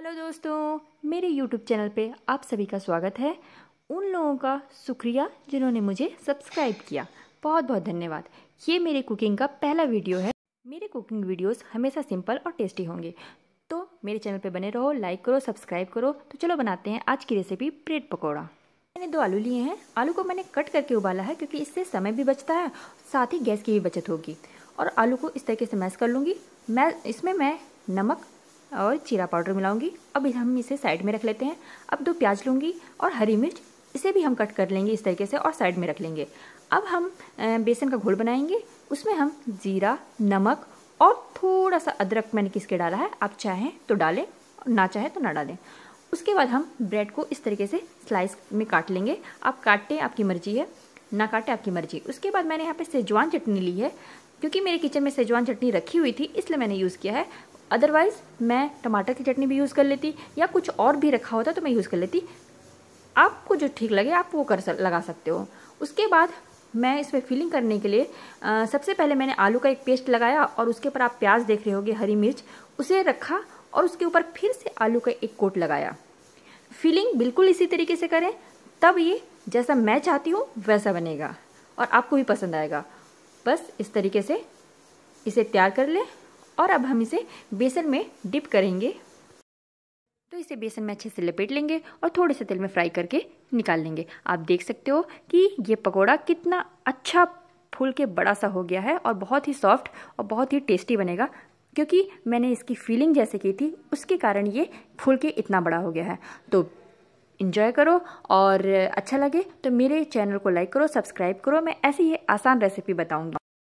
hello दोस्तों मेरे YouTube channel पे आप सभी का स्वागत है उन लोगों का शुक्रिया जिन्होंने मुझे सब्सक्राइब किया बहुत बहुत धन्यवाद ये मेरे कुकिंग का पहला वीडियो है मेरे कुकिंग वीडियोस हमेशा सिंपल और टेस्टी होंगे तो मेरे चैनल पे बने रहो लाइक करो सब्सक्राइब करो तो चलो बनाते हैं आज की रेसिपी ब्रेड पकौड़ा मैंने दो आलू लिए हैं आलू को मैंने कट करके उबाला है क्योंकि इससे समय भी बचता है साथ ही गैस की भी बचत होगी और आलू को इस तरीके से मैस कर लूँगी मैं इसमें मैं नमक और जीरा पाउडर मिलाऊंगी अब हम इसे साइड में रख लेते हैं अब दो प्याज लूँगी और हरी मिर्च इसे भी हम कट कर लेंगे इस तरीके से और साइड में रख लेंगे अब हम बेसन का घोल बनाएंगे उसमें हम जीरा नमक और थोड़ा सा अदरक मैंने किसके डाला है आप चाहें तो डालें ना चाहें तो ना डालें उसके बाद हम ब्रेड को इस तरीके से स्लाइस में काट लेंगे आप काटें आपकी मर्जी है ना काटें आपकी मर्जी उसके बाद मैंने यहाँ पे सेजवान चटनी ली है क्योंकि मेरे किचन में सेजवान चटनी रखी हुई थी इसलिए मैंने यूज़ किया है अदरवाइज़ मैं टमाटर की चटनी भी यूज़ कर लेती या कुछ और भी रखा होता तो मैं यूज़ कर लेती आपको जो ठीक लगे आप वो कर लगा सकते हो उसके बाद मैं इसमें फिलिंग करने के लिए आ, सबसे पहले मैंने आलू का एक पेस्ट लगाया और उसके ऊपर आप प्याज देख रहे होगे हरी मिर्च उसे रखा और उसके ऊपर फिर से आलू का एक कोट लगाया फिलिंग बिल्कुल इसी तरीके से करें तब ये जैसा मैं चाहती हूँ वैसा बनेगा और आपको भी पसंद आएगा बस इस तरीके से इसे तैयार कर लें और अब हम इसे बेसन में डिप करेंगे तो इसे बेसन में अच्छे से लपेट लेंगे और थोड़े से तेल में फ्राई करके निकाल लेंगे आप देख सकते हो कि ये पकौड़ा कितना अच्छा फूल के बड़ा सा हो गया है और बहुत ही सॉफ्ट और बहुत ही टेस्टी बनेगा क्योंकि मैंने इसकी फीलिंग जैसे की थी उसके कारण ये फूल के इतना बड़ा हो गया है तो इन्जॉय करो और अच्छा लगे तो मेरे चैनल को लाइक करो सब्सक्राइब करो मैं ऐसी ही आसान रेसिपी बताऊँगी